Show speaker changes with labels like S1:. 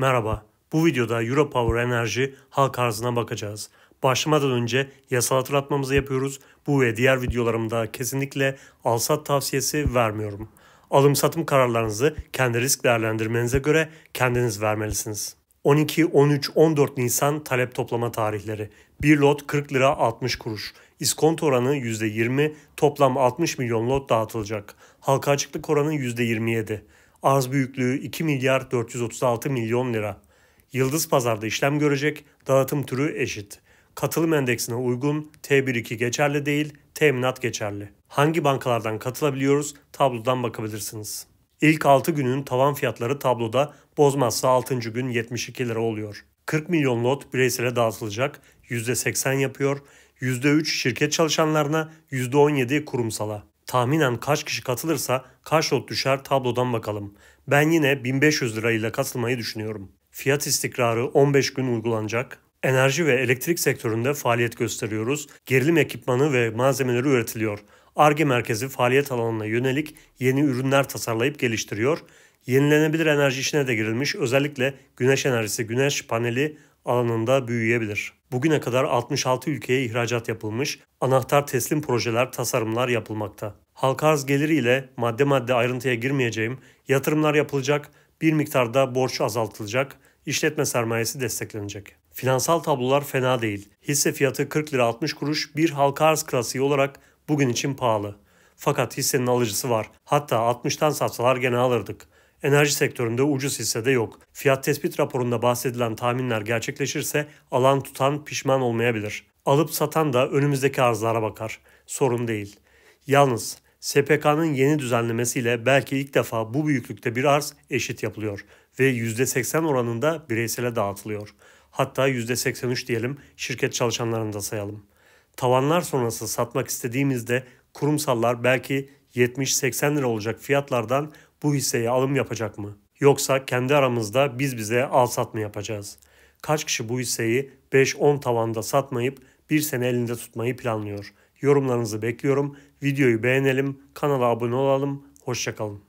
S1: Merhaba, bu videoda Europower Enerji halk arzına bakacağız. Başlamadan önce yasal hatırlatmamızı yapıyoruz. Bu ve diğer videolarımda kesinlikle alsat tavsiyesi vermiyorum. Alım satım kararlarınızı kendi risk değerlendirmenize göre kendiniz vermelisiniz. 12, 13, 14 Nisan talep toplama tarihleri. 1 lot 40 lira 60 kuruş. İskonto oranı %20, toplam 60 milyon lot dağıtılacak. Halka açıklık oranı %27. Arz büyüklüğü 2 milyar 436 milyon lira. Yıldız pazarda işlem görecek, dağıtım türü eşit. Katılım endeksine uygun T1-2 geçerli değil, teminat geçerli. Hangi bankalardan katılabiliyoruz tablodan bakabilirsiniz. İlk 6 günün tavan fiyatları tabloda bozmazsa 6. gün 72 lira oluyor. 40 milyon lot bireysele dağıtılacak, %80 yapıyor, %3 şirket çalışanlarına, %17 kurumsala. Tahminen kaç kişi katılırsa kaç lot düşer tablodan bakalım. Ben yine 1500 lirayla katılmayı düşünüyorum. Fiyat istikrarı 15 gün uygulanacak. Enerji ve elektrik sektöründe faaliyet gösteriyoruz. Gerilim ekipmanı ve malzemeleri üretiliyor. ARGE merkezi faaliyet alanına yönelik yeni ürünler tasarlayıp geliştiriyor. Yenilenebilir enerji işine de girilmiş özellikle güneş enerjisi, güneş paneli, alanında büyüyebilir. Bugüne kadar 66 ülkeye ihracat yapılmış, anahtar teslim projeler, tasarımlar yapılmakta. Halka arz ile madde madde ayrıntıya girmeyeceğim, yatırımlar yapılacak, bir miktarda borç azaltılacak, işletme sermayesi desteklenecek. Finansal tablolar fena değil. Hisse fiyatı 40 lira 60 kuruş bir halka arz klasiği olarak bugün için pahalı. Fakat hissenin alıcısı var. Hatta 60'tan satsalar gene alırdık. Enerji sektöründe ucuz hisse de yok. Fiyat tespit raporunda bahsedilen tahminler gerçekleşirse alan tutan pişman olmayabilir. Alıp satan da önümüzdeki arzlara bakar. Sorun değil. Yalnız SPK'nın yeni düzenlemesiyle belki ilk defa bu büyüklükte bir arz eşit yapılıyor ve %80 oranında bireysele dağıtılıyor. Hatta %83 diyelim şirket çalışanlarını da sayalım. Tavanlar sonrası satmak istediğimizde kurumsallar belki 70-80 lira olacak fiyatlardan bu hisseye alım yapacak mı? Yoksa kendi aramızda biz bize al sat mı yapacağız? Kaç kişi bu hisseyi 5-10 tavanda satmayıp bir sene elinde tutmayı planlıyor? Yorumlarınızı bekliyorum. Videoyu beğenelim, kanala abone olalım. Hoşçakalın.